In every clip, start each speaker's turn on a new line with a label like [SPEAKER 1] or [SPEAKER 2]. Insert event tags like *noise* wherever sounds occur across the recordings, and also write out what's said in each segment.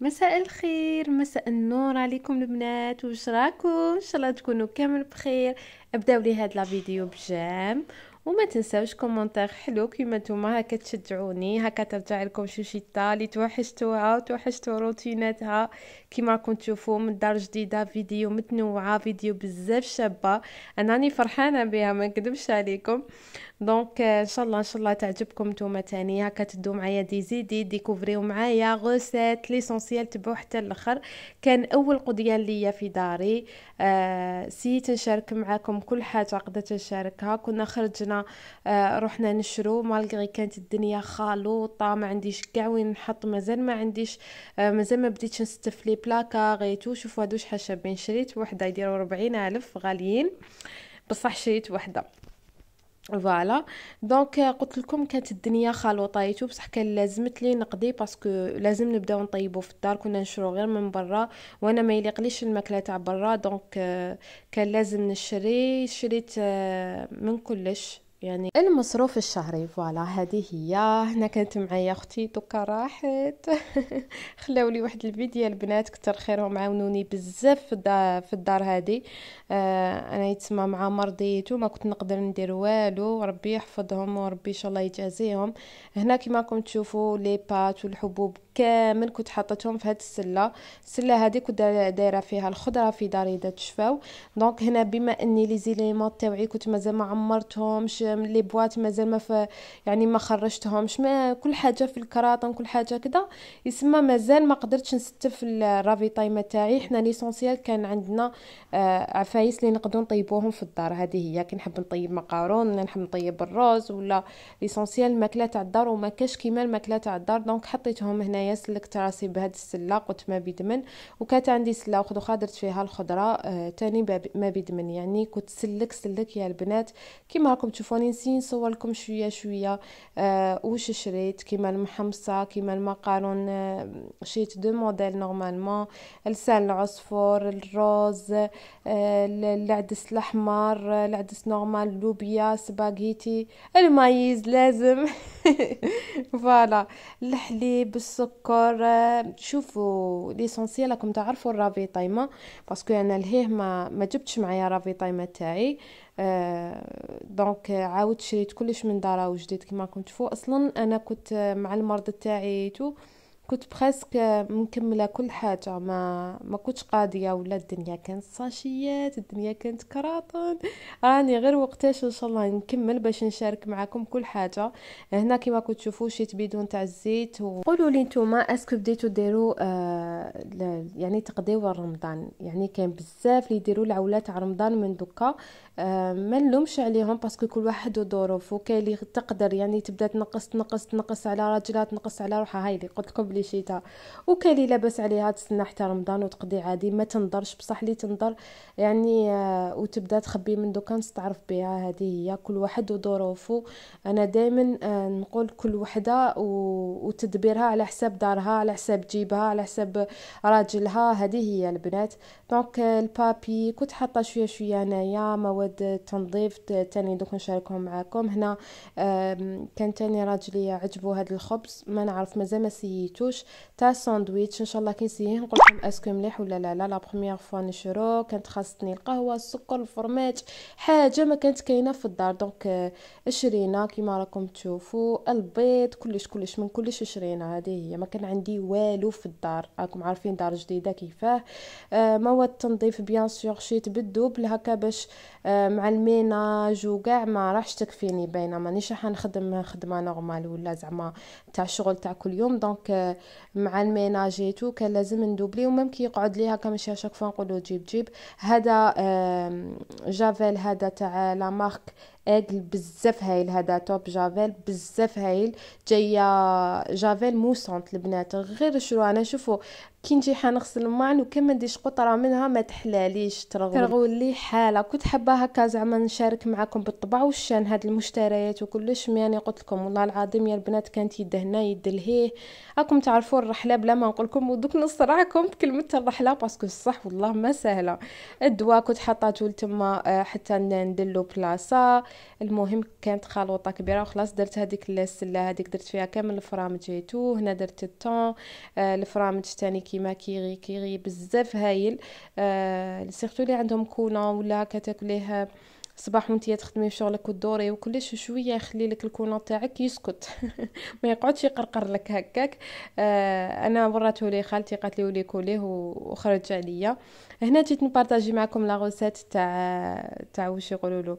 [SPEAKER 1] مساء الخير مساء النور عليكم البنات واش راكم ان شاء الله تكونوا كامل بخير ابداو لي هاد لا فيديو بجام وما تنساوش كومونتير حلو كيما نتوما هكا تشجعوني هكا ترجع لكم شوشيطه اللي توحشتوها وتوحشتوا روتيناتها كيما راكم تشوفوا من دار جديده فيديو متنوعه فيديو بزاف شابه انا راني فرحانه بها ما نكذبش عليكم آه دونك ان شاء الله ان شاء الله تعجبكم نتوما تاني هكا تدو معايا دي زيدي ديكوفريو معايا غوسيت ليسونسيال تبعو حتى الاخر كان اول قضيان ليا في داري آه سيت نشارك معاكم كل حاجه قدرت نشاركها كنا خرجنا آه رحنا نشرو مالغي كانت الدنيا خالوطه ما عنديش كاع وين نحط مازال ما عنديش آه مازال ما بديتش نستف لي بلاكا غيتو شوفوا هادو شحال شابين شريت وحده يديروا 40000 الف غاليين بصح شريت وحده فوالا دونك euh, قلت لكم كانت الدنيا خلوطايتو بصح كان لازمت لي نقضي باسكو لازم نبداو نطيبو في الدار كنا نشرو غير من برا وانا ما يليقليش الماكله تاع برا دونك euh, كان لازم نشري شريت euh, من كلش يعني المصروف الشهري فوالا هذه هي هنا كانت معايا اختي دوكا راحت *laughs* خلاو لي واحد الفيديو البنات كتر خيرهم عاونوني بزاف في الدار في الدار هذه آه انا يتسمى مع مرضيتو ما كنت نقدر ندير والو ربي يحفظهم وربي ان شاء الله يجازيهم هنا كما راكم تشوفوا لي بات والحبوب كامل كنت حطيتهم في هاد السله السله هذه كنت دايره فيها الخضره في داري اذا تشفاو دونك هنا بما اني لي زيليمون تاوعي كنت مازال ما عمرتهمش لي بواط مازال ما في يعني ما خرجتهمش ما كل حاجه في الكراطن كل حاجه كده يسمى مازال ما قدرتش نستف الرافيطايمه تاعي حنا ليسونسيال كان عندنا آه عفايس اللي نقدروا نطيبوهم في الدار هذه هي كي نحب نطيب مقارون نحب نطيب الرز ولا ليسونسيال الماكله تاع الدار وما كاش كيما الماكله تاع الدار دونك حطيتهم هنايا انايا سلكت راسي بهاد السله قلت ما بيدمن وكانت عندي سله وخدو خادرت فيها الخضره آه تاني ما بيدمن يعني كنت سلك سلك يا البنات كيما راكم تشوفوني نسي نصور لكم شويه شويه آه وش شريت كيما المحمصه كيما المقارون آه شريت دو موديل نورمالمون لسان العصفور الروز آه العدس الاحمر آه، العدس نورمال لوبيا سباغيتي المايز لازم *laughs* فوالا الحليب السكر السكر شوفوا ليسونسيال راكم تعرفوا الرافي طايمه باسكو انا لهيه ما ما جبتش معايا رافي طايمه تاعي أه دونك عاود شريت كلش من دارا وجديد كما راكم تشوفوا اصلا انا كنت مع المرض تاعي تو كنت برسك آه، مكمله كل حاجه ما ما كنتش قاضيه ولا الدنيا كانت صاشيات الدنيا كانت كراطن راني غير وقتاش ان شاء الله نكمل باش نشارك معكم كل حاجه هنا كما كنت تشوفوا شي تبيدون تاع الزيت وقولوا لي نتوما اسكو بديتو ديروا آه يعني تقضيوا رمضان يعني كان بزاف اللي يديروا العولات على رمضان من دوكا آه، ما نلومش عليهم باسكو كل واحد وظروفه كاين اللي تقدر يعني تبدا تنقص تنقص تنقص على راجلها تنقص على روحها هاي اللي قلت لكم بلي شتاء وكاين اللي لاباس عليها تستنى حتى رمضان وتقضي عادي ما تنضرش بصح اللي تنضر يعني آه، وتبدا تخبي من دوكا تعرف بها هذه هي كل واحد وظروفه انا دائما آه، نقول كل وحده وتدبيرها على حساب دارها على حساب جيبها على حساب راجلها هذه هي البنات دونك البابي كنت حاطه شويه شويه انايا مواد مواد تنظيف تاني دوك نشاركهم معاكم هنا كان تاني راجلي عجبو هاد الخبز ما نعرف مازال ما سييتوش تاع ساندويتش ان شاء الله كي نسييه نقول لكم اسكو مليح ولا لا لا لا بروميير فوا نشرو كانت خاصتني القهوه السكر الفرماج حاجه ما كانت كاينه في الدار دونك آه، شرينا كيما راكم تشوفوا البيض كلش كلش من كلش شرينا هذه هي ما كان عندي والو في الدار راكم عارفين دار جديده كيفاه آه، مواد تنظيف بيان سور شيت بالدوبل هكا باش آه آه، مع الميناج وكاع ما راحش تكفيني باينه مانيش راح نخدم خدمه نورمال ولا زعما تاع شغل تاع كل يوم دونك آه، مع الميناج الميناجيتو كان لازم ندوبلي ومام كي يقعد ليها هكا شاك فوا نقولو جيب جيب هذا جافيل هذا تاع لا مارك اجل بزاف هايل هذا توب جافيل بزاف هايل جايه جافيل سونت البنات غير شرو انا شوفوا كي نجي حنغسل الماعن وكان ما نديش قطره منها ما تحلاليش ترغول لي حاله كنت حابه هكا زعما نشارك معكم بالطبع والشان هاد المشتريات وكلش يعني قلت لكم والله العظيم يا البنات كانت يد هنا يد لهيه راكم تعرفوا الرحله بلا ما نقول لكم ودوك نصرعكم بكلمه الرحله باسكو الصح والله ما سهله الدواء كنت حطاته لتما آه، حتى ندلو بلاصه المهم كانت خلوطه كبيره وخلاص درت هذيك السله هذيك درت فيها كامل الفرامج هيتو هنا درت التون آه، الفرامج تاني كيما كيغي كيغي بزاف هايل آه سيرتو اللي عندهم كونه ولا كتاكليها صباح وانت تخدمي في شغلك والدوري وكلش شويه يخلي لك الكونون تاعك يسكت *laughs* ما يقعدش يقرقر لك هكاك آه انا وراته لي خالتي قالت لي ولي كوليه وخرج عليا هنا جيت نبارطاجي معكم لا غوسيت تاع تاع واش يقولوا له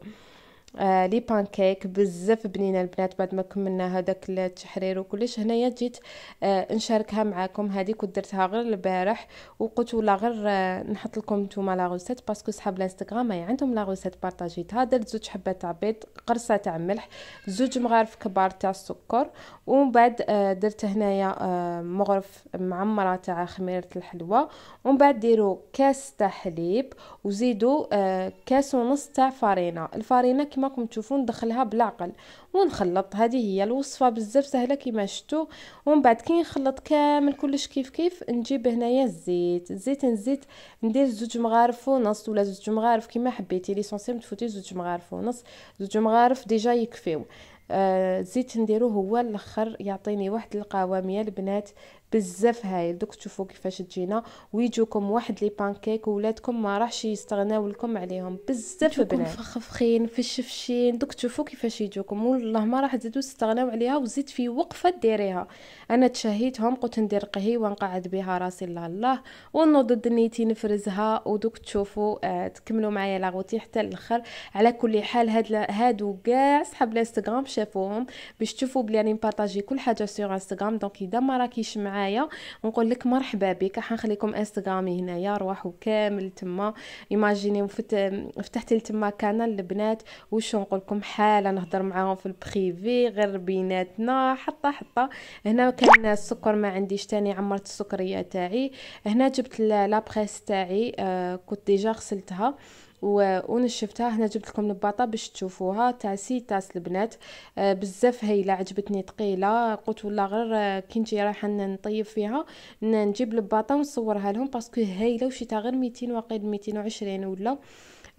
[SPEAKER 1] آه لي بانكيك بزاف بنينه البنات بعد ما كملنا هذاك التحرير وكلش هنايا جيت آه نشاركها معاكم هذيك ودرتها غير البارح وقلت ولا غير آه نحط لكم نتوما لا غوسيت باسكو صحاب الانستغرام هي عندهم لا غوسيت بارطاجيتها درت زوج حبات تاع بيض قرصه تاع ملح زوج مغارف كبار تاع السكر ومن بعد آه درت هنايا آه مغرف معمره تاع خميره الحلوى ومن بعد ديروا كاس تاع حليب وزيدوا آه كاس ونص تاع فرينه الفرينه كما راكم تشوفوا ندخلها بالعقل ونخلط هذه هي الوصفه بزاف سهله كيما شفتوا ومن بعد كي نخلط كامل كلش كيف كيف نجيب هنايا الزيت الزيت نزيد ندير زوج مغارف ونص ولا زوج مغارف كيما حبيتي ليسونسيال تفوتي زوج مغارف ونص زوج مغارف ديجا يكفيو آه، الزيت آه نديرو هو الاخر يعطيني واحد القوام يا البنات بزاف هايل دوك تشوفوا كيفاش تجينا ويجوكم واحد لي بانكيك وولادكم ما راحش يستغناو لكم عليهم بزاف بنات فخفخين فشفشين دوك تشوفوا كيفاش يجوكم والله ما راح تزيدوا تستغناو عليها وزيد في وقفه ديريها انا تشهيتهم قلت ندير قهيوه ونقعد بها راسي الله الله ونوض دنيتي نفرزها ودوك تشوفوا آه تكملوا معايا لاغوتي حتى الاخر على كل حال هاد هادو كاع صحاب الانستغرام شافوهم باش تشوفوا بلي راني نبارطاجي كل حاجه سور انستغرام دونك اذا ما راكيش معايا معايا ونقول لك مرحبا بك نخليكم انستغرامي هنايا روحوا كامل تما ايماجيني وفت... فتحت تما كانال البنات واش نقول لكم حاله نهضر معاهم في البريفي غير بيناتنا حطه حطه هنا كان السكر ما عنديش تاني عمرت السكريه تاعي هنا جبت لابريس تاعي آه كنت ديجا غسلتها ونشفتها هنا جبت لكم الباطه باش تشوفوها تاع سي تاس البنات آه، بزاف هايله عجبتني ثقيله قلت ولا غير آه، كي نجي رايحه نطيب فيها نجيب الباطه ونصورها لهم باسكو هايله وشيتها غير 200 واقيل 220 ولا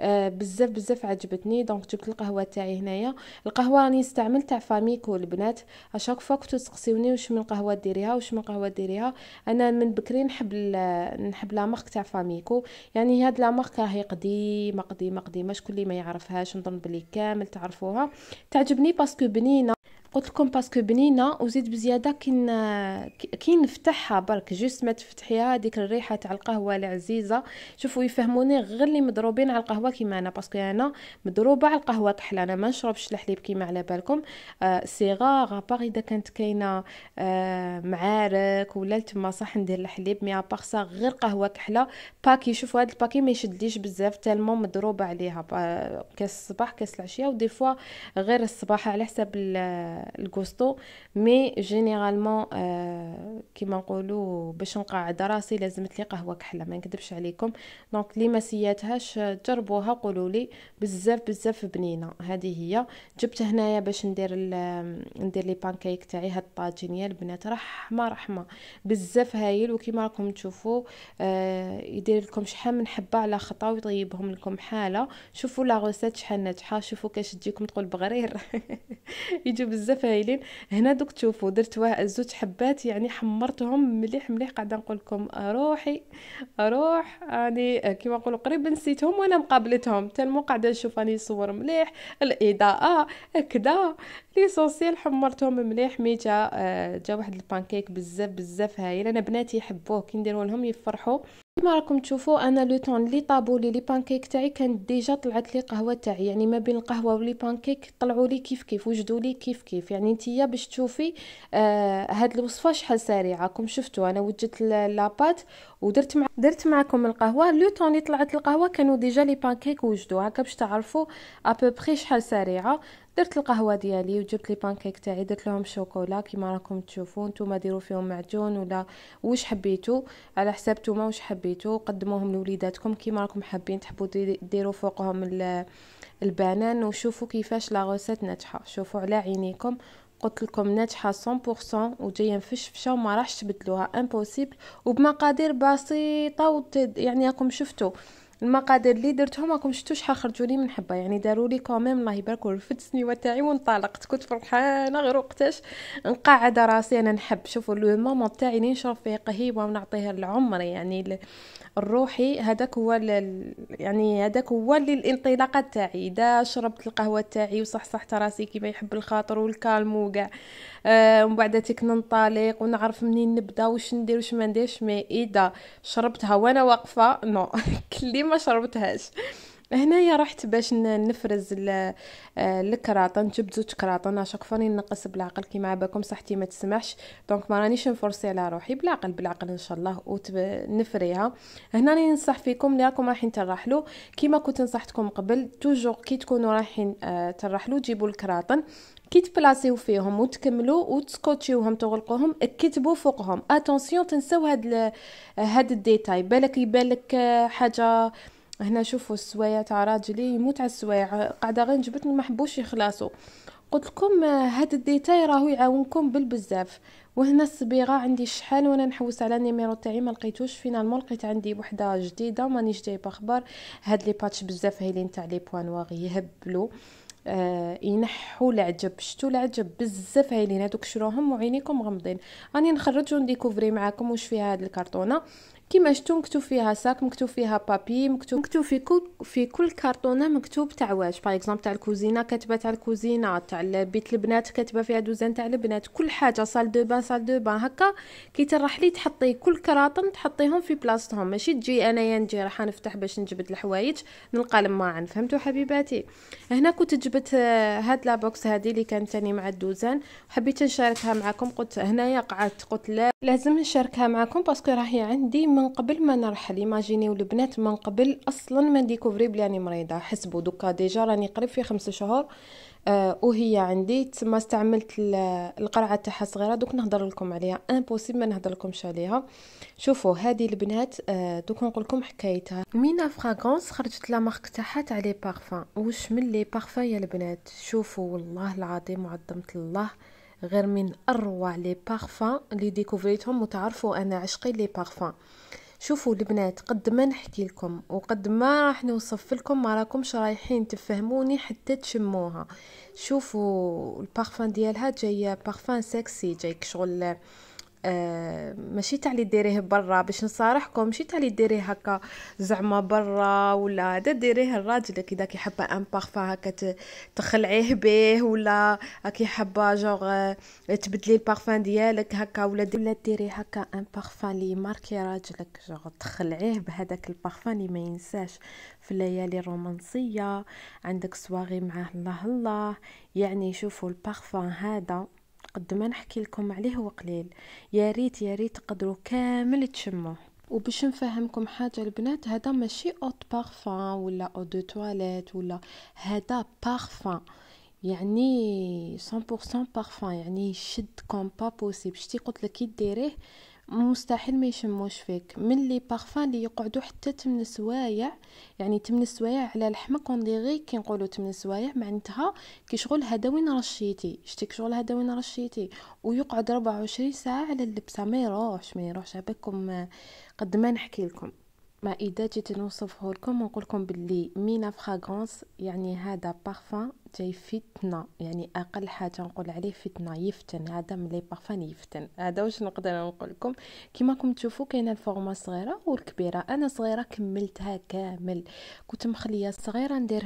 [SPEAKER 1] آه، بزاف بزاف عجبتني دونك جبت القهوه تاعي هنايا القهوه راني نستعمل تاع فاميكو البنات اشاك فوا كنتو تسقسيوني واش من قهوه ديريها واش من قهوه ديريها انا من بكري نحب نحب لا مارك تاع فاميكو يعني هاد لا مارك راهي قديمه قديمه قديمه شكون اللي ما يعرفهاش نظن بلي كامل تعرفوها تعجبني باسكو بنينه قلت لكم باسكو بنينه وزيد بزياده كي كي نفتحها برك جوست ما تفتحيها هذيك الريحه تاع القهوه العزيزه شوفوا يفهموني غير اللي مضروبين على القهوه كيما انا باسكو انا مضروبه على القهوه طحله انا ما نشربش الحليب كيما على بالكم آه صغار ابار اذا كانت كاينه آه معارك ولا تما صح ندير الحليب مي ابار سا غير قهوه كحله باكي شوفوا هذا الباكي ما يشدليش بزاف تالمون مضروبه عليها كاس الصباح كاس العشيه ودي فوا غير الصباح على حساب الكوستو مي جينيرالمون آه، كيما نقولوا باش نقعد راسي لازم تلي قهوه كحله ما نكذبش عليكم دونك لي ما سياتهاش جربوها قولوا لي بزاف بزاف بنينه هذه هي جبت هنايا باش ندير ندير لي بانكيك تاعي هاد يا البنات رحمه رحمه بزاف هايل وكيما راكم تشوفوا آه، يدير لكم شحال من حبه على خطا ويطيبهم لكم حاله شوفوا لا روسيت شحال ناجحه شوفوا كاش تجيكم تقول بغرير *laughs* يجوا بزاف بزاف هايلين هنا دوك تشوفوا درت واحد زوج حبات يعني حمرتهم مليح مليح قاعده نقول لكم روحي روح راني يعني كيما نقولوا قريب نسيتهم وانا مقابلتهم تالمو قاعده نشوف راني نصور مليح الاضاءه كدا ليسونسيال حمرتهم مليح ميتا آه، جا واحد البانكيك بزاف بزاف هايل انا بناتي يحبوه كي نديرو لهم يفرحوا كما راكم تشوفوا انا لو طون لي طابولي لي بانكيك تاعي كانت ديجا طلعت لي قهوه تاعي يعني ما بين القهوه ولي بانكيك طلعوا لي كيف كيف وجدوا لي كيف كيف يعني نتيا باش تشوفي آه هاد الوصفه شحال سريعه راكم شفتوا انا وجدت لاباط ودرت مع درت معكم القهوه لو طون لي طلعت القهوه كانوا ديجا لي بانكيك وجدوا هكا باش تعرفوا بوبري شحال سريعه درت القهوه ديالي وجبت لي بانكيك تاعي درت لهم شوكولا كيما راكم تشوفوا نتوما ديروا فيهم معجون ولا واش حبيتو على حساب نتوما واش حبيتو قدموهم لوليداتكم كيما راكم حابين تحبوا ديروا فوقهم البنان وشوفوا كيفاش لا غوسيت ناجحه شوفوا على عينيكم قلت لكم ناجحه 100% وجايه مفشفشه وما راحش تبدلوها امبوسيبل وبمقادير بسيطه وتد... يعني راكم شفتوا المقادير اللي درتهم راكم شفتوا شحال خرجوا لي من حبه يعني داروا لي كوميم الله يبارك ورفدت السنيوه تاعي وانطلقت كنت فرحانه غير وقتاش نقعد راسي انا نحب شوفوا مومون تاعي اللي نشرب فيه قهيوه ونعطيه لعمري يعني الروحي هذاك هو يعني هذاك هو اللي الانطلاقه تاعي دا شربت القهوه تاعي وصحصحت راسي كيما يحب الخاطر والكالم وكاع آه ومن بعد تيك ننطلق ونعرف منين نبدا واش ندير واش ما نديرش مي اذا شربتها وانا واقفه نو *laughs* كلي ما شربتهاش هنايا رحت باش نفرز آه، الكراطن جبت زوج كراطن اشاك فاني نقص بالعقل كيما عباكم صحتي ما تسمحش دونك ما رانيش نفرسي على روحي بالعقل بالعقل ان شاء الله ونفريها هنا راني ننصح فيكم اللي راكم رايحين ترحلوا كيما كنت نصحتكم قبل توجور كي تكونوا رايحين آه، ترحلوا جيبوا الكراطن كي تبلاسيو فيهم وتكملوا وتسكوتشيوهم تغلقوهم اكتبوا فوقهم اتونسيون تنساو هاد هاد الديتاي بالك يبان لك آه، حاجه هنا شوفوا السوايع تاع راجلي يموت على السوايع قاعده غير جبتني ما حبوش يخلصوا قلت لكم آه، هاد الديتاي راهو يعاونكم بالبزاف وهنا الصبيغه عندي شحال وانا نحوس على النيميرو تاعي ما لقيتوش فينالمون لقيت عندي وحده جديده مانيش جايبه خبر هاد لي باتش بزاف هايلين تاع لي واغ يهبلوا آه ينحوا العجب شتو العجب بزاف هايلين هادوك شروهم وعينيكم غمضين راني نخرج ونديكوفري معاكم واش فيها هاد الكرتونه كيما شتو مكتوب فيها ساك مكتوب فيها بابي مكتوب مكتوب في كل في كل كارطونه مكتوب تاع واش باغ اكزومبل تاع الكوزينه كاتبه تاع الكوزينه تاع بيت البنات كاتبه فيها دوزان تاع البنات كل حاجه صال دو بان صال دو بان هكا كي ترحلي تحطي كل كراطن تحطيهم في بلاصتهم ماشي تجي انايا نجي راح نفتح باش نجبد الحوايج نلقى الماعن فهمتوا حبيباتي هنا كنت جبت آه، هاد لابوكس هادي اللي كانت تاني مع الدوزان حبيت نشاركها معكم قلت هنايا قعدت قلت لا لازم نشاركها معكم باسكو راهي عندي من قبل ما نرحل ايماجينيو البنات من قبل اصلا ما ديكوفري بلي راني مريضه حسبوا دوكا ديجا راني قريب في خمسة شهور آه وهي عندي تما استعملت القرعه تاعها صغيره دوك نهضر لكم عليها امبوسيبل ما نهضر لكمش عليها شوفوا هذه البنات آه دوك نقول لكم حكايتها مينا فراغونس خرجت لا مارك تاعها تاع لي بارفان واش من لي بارفان يا البنات شوفوا والله العظيم عظمت الله غير من اروع لي بارفان لي ديكوفريتهم وتعرفوا انا عشقي لي بارفان شوفوا البنات قد ما نحكي لكم وقد ما راح نوصف لكم ما راكمش رايحين تفهموني حتى تشموها شوفوا البارفان ديالها جايه بارفان سكسي جايك شغل آه ماشي تاع اللي ديريه برا باش نصارحكم ماشي تاع اللي ديريه هكا زعما برا ولا دا ديريه الراجل كي داك يحب ان بارفا هكا تخلعيه به ولا كي حابه جوغ تبدلي البارفان ديالك هكا ولا ولا ديري هكا ان بارفان لي ماركي راجلك جوغ تخلعيه بهذاك البارفان لي ما ينساش في الليالي الرومانسيه عندك سواغي معاه الله الله يعني شوفوا البارفان هذا قد ما نحكي لكم عليه هو قليل يا ريت يا ريت تقدروا كامل تشموه وباش نفهمكم حاجة البنات هذا ماشي اوت بارفان ولا او دو تواليت ولا هذا بارفان يعني 100% بارفان يعني يشدكم با بوسيبل شتي قلت لك كي ديريه مستحيل ما يشموش فيك من لي بارفان اللي يقعدوا حتى 8 سوايع يعني 8 سوايع على الحمق اون ديغي كي نقولوا 8 سوايع معناتها كي شغل هذا وين رشيتي شتيك شغل هذا وين رشيتي ويقعد 24 ساعه على اللبسه ما يروحش ما يروحش عباكم قد ما نحكي لكم ما اذا جيت نوصفه لكم ونقول لكم باللي مينا فراغونس يعني هذا بارفان تيفتنا فتنه يعني اقل حاجه نقول عليه فتنه يفتن هذا ملي بارفان يفتن هذا واش نقدر نقول لكم كيما راكم تشوفوا كاينه الفورما الصغيره والكبيره انا صغيره كملتها كامل كنت مخليه الصغيره ندير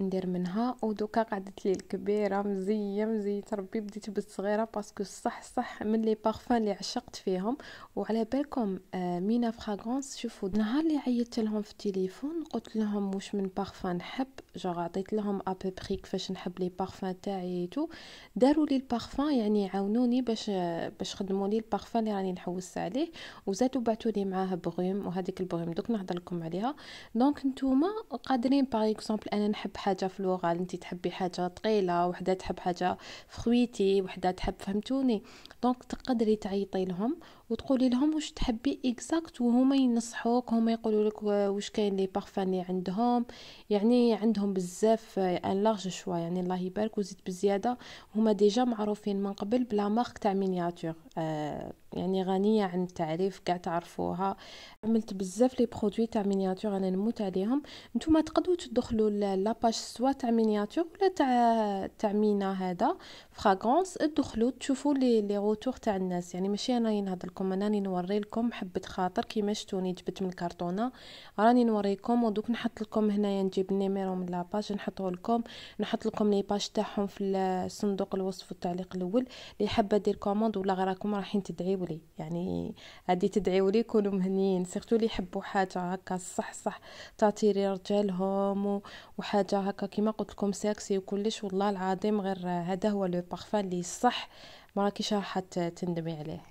[SPEAKER 1] ندير منها ودوكا قعدت لي الكبيره مزيه مزيه ربي بديت بالصغيره باسكو صح صح من لي بارفان اللي عشقت فيهم وعلى بالكم آه، مينا فراغونس شوفوا النهار اللي عيطت لهم في التليفون قلت لهم واش من بارفان نحب جو عطيت لهم ابري كيفاش باش نحب لي بارفان تاعي تو داروا لي البارفان يعني عاونوني باش باش خدموا لي البارفان اللي راني نحوس عليه وزادوا بعثوا لي معاه بغيم وهذيك البغيم دوك نهضر لكم عليها دونك نتوما قادرين باغ اكزومبل انا نحب حاجه في لوغال انت تحبي حاجه ثقيله وحده تحب حاجه فخويتي وحده تحب فهمتوني دونك تقدري تعيطي لهم وتقولي لهم واش تحبي اكزاكت وهما ينصحوك هما يقولوا لك واش كاين لي بارفان اللي عندهم يعني عندهم بزاف ان لارج شوا يعني الله يبارك وزيد بزياده هما ديجا معروفين من قبل بلا مارك تاع مينياتور آه يعني غنية عن التعريف كاع تعرفوها عملت بزاف لي برودوي تاع مينياتور انا نموت عليهم نتوما تقدروا تدخلوا لاباج سوا تاع مينياتور ولا تاع تاع مينا هذا فراغونس تدخلوا تشوفوا لي لي روتور تاع الناس يعني ماشي انا نهضر لكم انا راني نوري لكم حبه خاطر كيما شتوني جبت من الكرتونه راني نوريكم ودوك نحط لكم هنايا نجيب النيميرو من لاباج نحطه لكم نحط لكم لي باج تاعهم في صندوق الوصف والتعليق الاول اللي حابه دير كوموند ولا غراكم رايحين تدعيو لي يعني هادي تدعيوا لي يكونوا مهنيين سيرتو اللي يحبوا حاجه هكا صح صح تعطي رجالهم وحاجه هكا كما قلت لكم سكسي وكلش والله العظيم غير هذا هو لو بارفان اللي صح ما راكيش راح تندمي عليه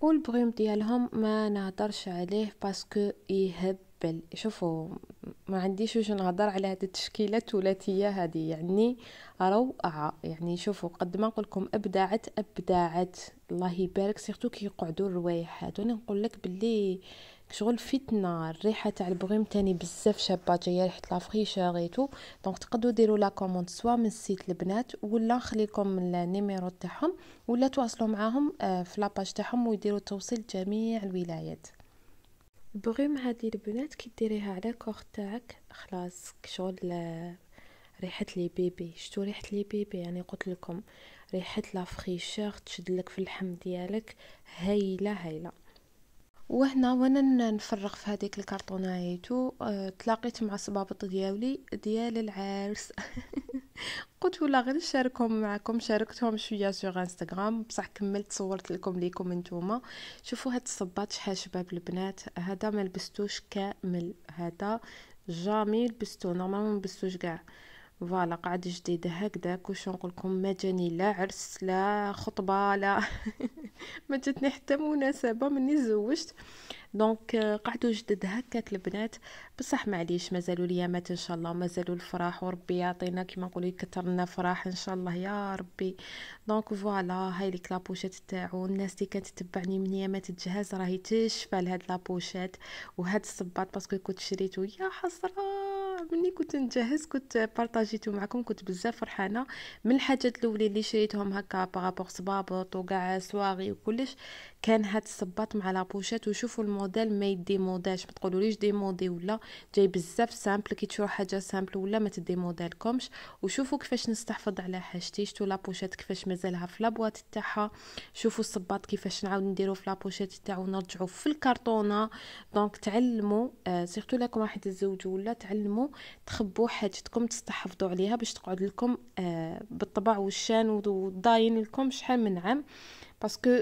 [SPEAKER 1] والبروم ديالهم ما نهضرش عليه باسكو يهب بل شوفوا ما عنديش واش نهضر على هاد التشكيله الثلاثيه هذه يعني روعه يعني شوفوا قد ما نقول لكم ابدعت ابدعت الله يبارك سيرتو كي يقعدوا الروايح هادو نقول لك باللي شغل فتنه الريحه تاع البغيم تاني بزاف شابه جايه ريحه لافريشير ايتو دونك تقدروا ديروا لا كوموند سوا من سيت البنات ولا نخلي لكم النيميرو تاعهم ولا تواصلوا معاهم آه، في لاباج تاعهم ويديروا توصيل جميع الولايات مع هذه البنات كي ديريها على كوغ تاعك خلاص شغل ريحه لي بيبي شتو ريحه لي بيبي يعني قلت لكم ريحه لا فريشور تشد لك في اللحم ديالك هايله هايله وهنا وانا نفرغ في هذيك الكرتونه آه، تلاقيت مع صبابط ديالي ديال العرس *laughs* قلت ولا غير نشاركهم معكم شاركتهم شويه سوغ انستغرام بصح كملت صورت لكم ليكم نتوما شوفوا هاد الصباط شحال شباب البنات هذا ما لبستوش كامل هذا جامي لبستو نورمالمون ملبستوش كاع فوالا قاعدة جديد هكذا نقول نقولكم ما جاني لا عرس لا خطبة لا *laughs* ما جاتني حتى مناسبة مني تزوجت دونك قعدوا جدد هكاك البنات بصح معليش مازالوا اليامات ان شاء الله مازالوا الفرح وربي يعطينا كيما نقولوا يكثر لنا فراح ان شاء الله يا ربي دونك فوالا هاي لي لابوشات تاعو الناس اللي كانت تتبعني من يامات الجهاز راهي تشفى لهاد لابوشات وهاد الصباط باسكو كنت شريتو يا حسره ملي كنت نجهز كنت بارطاجيتو معكم كنت بزاف فرحانه من الحاجات الاولين اللي شريتهم هكا باغابوغ صبابط وكاع سواغي وكلش كان هاد الصباط مع لابوشات وشوفوا الموديل ما موداش ما تقولوليش مودي ولا جاي بزاف سامبل كي تشرو حاجه سامبل ولا ما موديلكمش وشوفوا كيفاش نستحفظ على حاجتي شتو لابوشات كيفاش مازالها في لابوات تاعها شوفوا الصباط كيفاش نعاود نديرو في لابوشات تاعو نرجعو في الكرتونه دونك تعلموا آه سيرتو لكم راح تتزوجوا ولا تعلموا تخبوا حاجتكم تستحفظوا عليها باش تقعد لكم آه بالطبع والشان وضاين لكم شحال من عام باسكو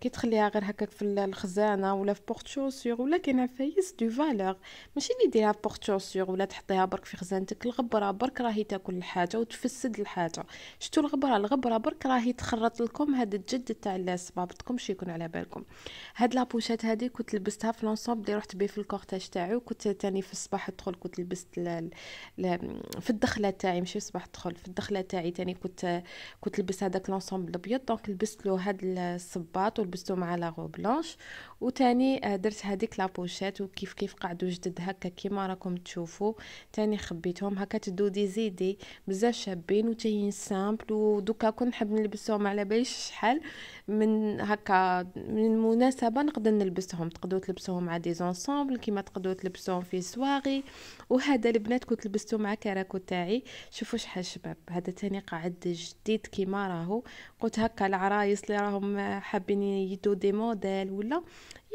[SPEAKER 1] كي تخليها غير هكاك في الخزانه ولا في بورت شوسيغ ولا كاينه فايس دو فالور ماشي اللي ديرها في بورت شوسيغ ولا تحطيها برك في خزانتك الغبره برك راهي تاكل الحاجه وتفسد الحاجه شتو الغبره الغبره برك راهي تخرط لكم هاد الجد تاع ما بدكمش يكون على بالكم هاد لابوشات هادي كنت لبستها في لونسومبل اللي رحت بيه في الكورتاج تاعي وكنت تاني في الصباح ندخل كنت لبست ل... ل... في الدخله تاعي ماشي الصباح ندخل في الدخله تاعي تاني كنت كنت لبست هذاك لونسومبل الابيض دونك لبست له هاد الصباط ولبستو مع لاغو بلونش وتاني آه، درت هذيك بوشيت وكيف كيف قعدوا جدد هكا كيما راكم تشوفوا تاني خبيتهم هكا تدو دي زيدي بزاف شابين وتاين سامبل ودوكا كون نحب نلبسهم على باليش شحال من هكا من مناسبة نقدر نلبسهم تقدروا تلبسوهم مع دي زونسومبل كيما تقدروا تلبسوهم في سواغي وهذا البنات كنت لبستو مع كراكو تاعي شوفوا شحال شباب هذا تاني قاعد جديد كيما راهو قلت هكا العرايس اللي راهم حابين يدو دي موديل ولا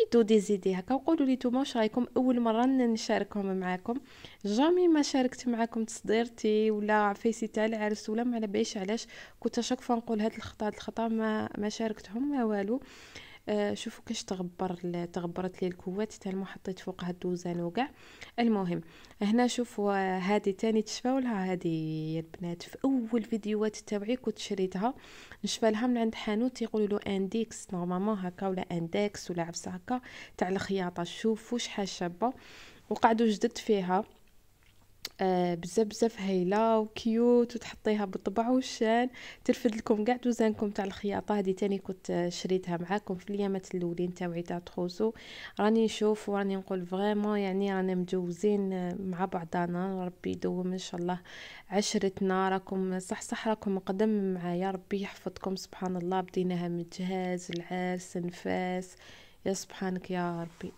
[SPEAKER 1] يدو دي زيدي هكا وقولوا لي نتوما واش رايكم اول مره نشاركهم معاكم جامي ما شاركت معاكم تصديرتي ولا فيسي تاع العرس ولا ما على باليش علاش كنت شاك نقول هاد الخطا هاد الخطا ما ما شاركتهم ما والو آه، شوفوا كاش تغبر تغبرت لي الكوات حتى ما حطيت فوقها الدوزان وكاع المهم هنا شوفوا هذه آه، تاني تشفاو لها هذه يا البنات في اول فيديوهات تاعي كنت شريتها نشفى لها من عند حانوت يقولوا له انديكس نورمالمون هكا ولا اندكس ولا عفسه هكا تاع الخياطه شوفوا شحال شابه وقعدوا جدد فيها آه، بزاف بزاف هايله وكيوت وتحطيها بالطبع والشان ترفد لكم كاع دوزانكم تاع الخياطه هذه تاني كنت آه، شريتها معاكم في اليامات الاولين تاع تاع تخوسو راني نشوف وراني نقول فريمون يعني رانا مجوزين آه، مع بعضنا ربي يدوم ان شاء الله عشرتنا راكم صح صح راكم قدم معايا ربي يحفظكم سبحان الله بديناها من جهاز العرس نفاس يا سبحانك يا ربي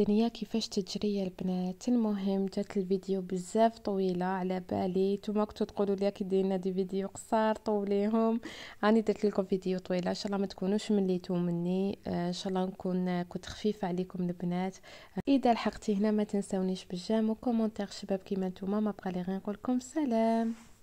[SPEAKER 1] الدنيا كيفاش تجري يا البنات المهم جات الفيديو بزاف طويله على بالي نتوما كنتو تقولوا لي كي ديرنا دي فيديو قصار طوليهم راني درت لكم فيديو طويله ان شاء الله ما تكونوش مليتو مني آه، ان شاء الله نكون كنت خفيفه عليكم البنات اذا لحقتي هنا ما تنساونيش بالجام وكومونتير شباب كيما نتوما ما بقى لي غير نقول سلام